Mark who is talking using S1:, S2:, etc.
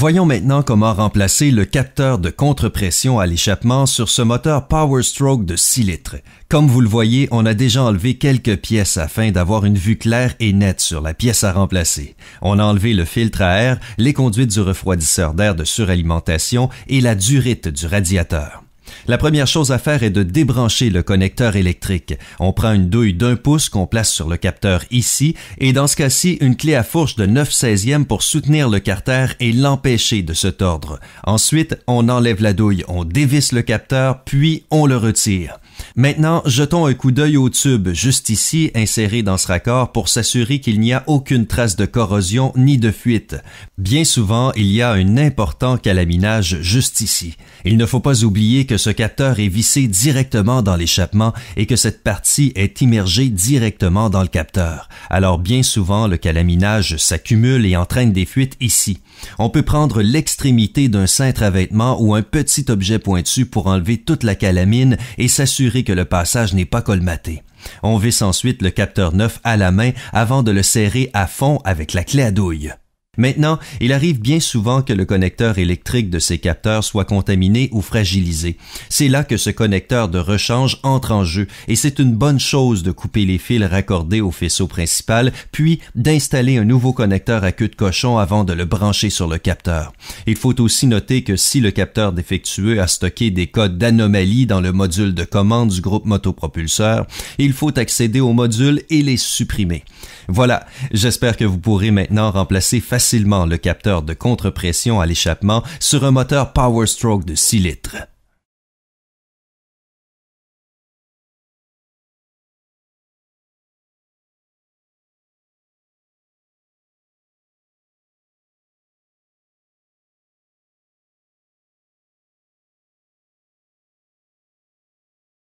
S1: Voyons maintenant comment remplacer le capteur de contre-pression à l'échappement sur ce moteur Power Stroke de 6 litres. Comme vous le voyez, on a déjà enlevé quelques pièces afin d'avoir une vue claire et nette sur la pièce à remplacer. On a enlevé le filtre à air, les conduites du refroidisseur d'air de suralimentation et la durite du radiateur. La première chose à faire est de débrancher le connecteur électrique. On prend une douille d'un pouce qu'on place sur le capteur ici et dans ce cas-ci, une clé à fourche de 9 16e pour soutenir le carter et l'empêcher de se tordre. Ensuite, on enlève la douille, on dévisse le capteur, puis on le retire. Maintenant, jetons un coup d'œil au tube, juste ici, inséré dans ce raccord, pour s'assurer qu'il n'y a aucune trace de corrosion ni de fuite. Bien souvent, il y a un important calaminage juste ici. Il ne faut pas oublier que ce ce capteur est vissé directement dans l'échappement et que cette partie est immergée directement dans le capteur. Alors bien souvent, le calaminage s'accumule et entraîne des fuites ici. On peut prendre l'extrémité d'un cintre à vêtements ou un petit objet pointu pour enlever toute la calamine et s'assurer que le passage n'est pas colmaté. On visse ensuite le capteur neuf à la main avant de le serrer à fond avec la clé à douille. Maintenant, il arrive bien souvent que le connecteur électrique de ces capteurs soit contaminé ou fragilisé. C'est là que ce connecteur de rechange entre en jeu et c'est une bonne chose de couper les fils raccordés au faisceau principal, puis d'installer un nouveau connecteur à queue de cochon avant de le brancher sur le capteur. Il faut aussi noter que si le capteur défectueux a stocké des codes d'anomalie dans le module de commande du groupe motopropulseur, il faut accéder au module et les supprimer. Voilà, j'espère que vous pourrez maintenant remplacer facilement facilement le capteur de contre-pression à l'échappement sur un moteur Power Stroke de 6 litres.